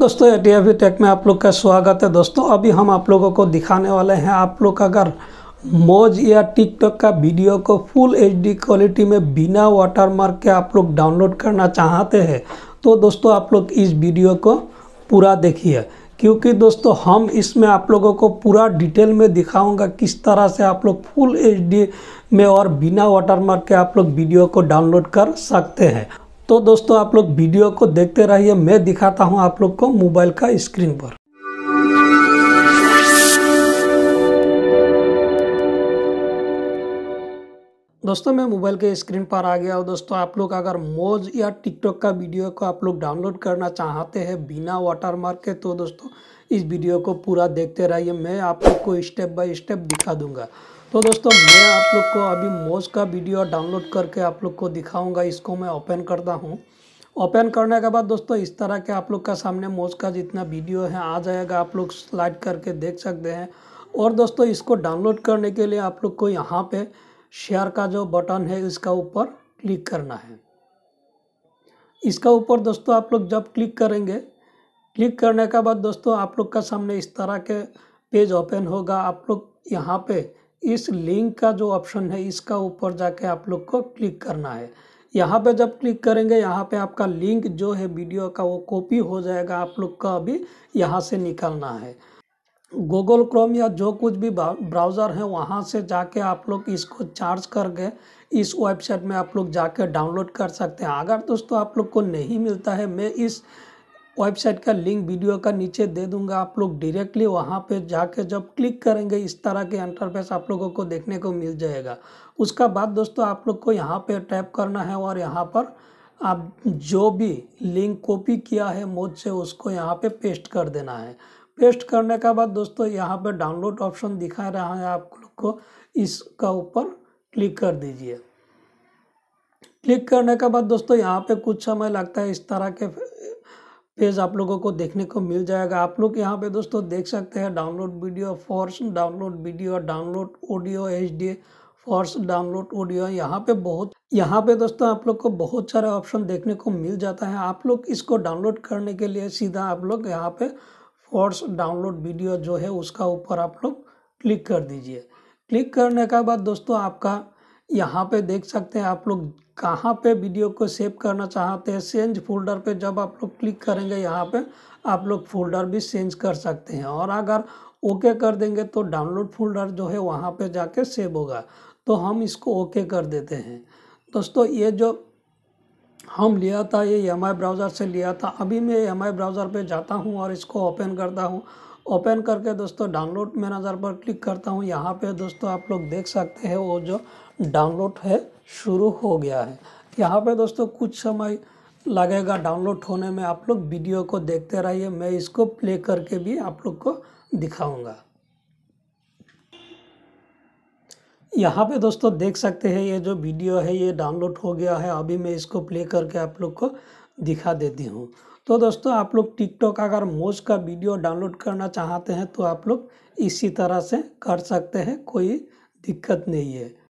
दोस्तों A T take में आप लोग का स्वागत है दोस्तों अभी हम आप लोगों को दिखाने वाले हैं आप लोग अगर मोज या टिकटॉक का वीडियो को फुल एचडी क्वालिटी में बिना वाटरमार्क के आप लोग डाउनलोड करना चाहते हैं तो दोस्तों आप लोग इस वीडियो को पूरा देखिए क्योंकि दोस्तों हम इसमें आप लोगों को पूरा डिटेल में दिखाऊंगा किस तरह से आप लोग फुल एचडी में और बिना वाटरमार्क के आप लोग वीडियो को डाउनलोड कर सकते हैं तो दोस्तों आप लोग वीडियो को देखते रहिए मैं दिखाता हूँ आप लोग को मोबाइल का स्क्रीन पर दोस्तों मैं मोबाइल के स्क्रीन पर आ गया हूँ दोस्तों आप लोग अगर मोज या टिकटॉक का वीडियो को आप लोग डाउनलोड करना चाहते हैं बिना वाटर मार्क के तो दोस्तों इस वीडियो को पूरा देखते रहिए मैं आप लोग को स्टेप बाय स्टेप दिखा दूंगा तो दोस्तों मैं आप लोग को अभी मोज का वीडियो डाउनलोड करके आप लोग को दिखाऊंगा इसको मैं ओपन करता हूँ ओपन करने के बाद दोस्तों इस तरह के आप लोग का सामने मोज का जितना वीडियो है आ जाएगा आप लोग स्लाइड करके देख सकते हैं और दोस्तों इसको डाउनलोड करने के लिए आप लोग को यहाँ पे शेयर का जो बटन है इसका ऊपर क्लिक करना है इसका ऊपर दोस्तों आप लोग जब क्लिक करेंगे क्लिक करने के बाद दोस्तों आप लोग का सामने इस तरह के पेज ओपन होगा आप लोग यहाँ पे इस लिंक का जो ऑप्शन है इसका ऊपर जाके आप लोग को क्लिक करना है यहाँ पे जब क्लिक करेंगे यहाँ पे आपका लिंक जो है वीडियो का वो कॉपी हो जाएगा आप लोग का अभी यहाँ से निकलना है गूगल क्रोम या जो कुछ भी ब्राउज़र है वहाँ से जाके आप लोग इसको चार्ज करके इस वेबसाइट में आप लोग जाके डाउनलोड कर सकते हैं अगर दोस्तों आप लोग को नहीं मिलता है मैं इस वेबसाइट का लिंक वीडियो का नीचे दे दूंगा आप लोग डायरेक्टली वहाँ पे जाके जब क्लिक करेंगे इस तरह के इंटरफेस आप लोगों को देखने को मिल जाएगा उसका बाद दोस्तों आप लोग को यहाँ पे टैप करना है और यहाँ पर आप जो भी लिंक कॉपी किया है मोज से उसको यहाँ पे पेस्ट कर देना है पेस्ट करने के बाद दोस्तों यहाँ पर डाउनलोड ऑप्शन दिखा रहा है आप लोग को इसका ऊपर क्लिक कर दीजिए क्लिक करने के बाद दोस्तों यहाँ पर कुछ समय लगता है इस तरह के पेज आप लोगों को देखने को मिल जाएगा आप लोग यहाँ पे दोस्तों देख सकते हैं download video force download video download audio H D force download audio यहाँ पे बहुत यहाँ पे दोस्तों आप लोग को बहुत सारे ऑप्शन देखने को मिल जाता है आप लोग इसको डाउनलोड करने के लिए सीधा आप लोग यहाँ पे फोर्स डाउनलोड वीडियो जो है उसका ऊपर आप लोग क्लिक कर दीजिए क्लिक करने के बाद दोस्तों आपका यहाँ पे देख सकते हैं आप लोग कहाँ पे वीडियो को सेव करना चाहते हैं सेंज फोल्डर पे जब आप लोग क्लिक करेंगे यहाँ पे आप लोग फोल्डर भी चेंज कर सकते हैं और अगर ओके कर देंगे तो डाउनलोड फोल्डर जो है वहाँ पे जाके सेव होगा तो हम इसको ओके कर देते हैं दोस्तों ये जो हम लिया था ये एम ब्राउज़र से लिया था अभी मैं एम ब्राउज़र पर जाता हूँ और इसको ओपन करता हूँ ओपन करके दोस्तों डाउनलोड मैनेजर पर क्लिक करता हूँ यहाँ पे दोस्तों आप लोग देख सकते हैं वो जो डाउनलोड है शुरू हो गया है यहाँ पे दोस्तों कुछ समय लगेगा डाउनलोड होने में आप लोग वीडियो को देखते रहिए मैं इसको प्ले करके भी आप लोग को दिखाऊंगा यहाँ पे दोस्तों देख सकते हैं ये जो वीडियो है ये डाउनलोड हो गया है अभी मैं इसको प्ले करके आप लोग को दिखा देती हूँ तो दोस्तों आप लोग टिकटॉक अगर मोज का वीडियो डाउनलोड करना चाहते हैं तो आप लोग इसी तरह से कर सकते हैं कोई दिक्कत नहीं है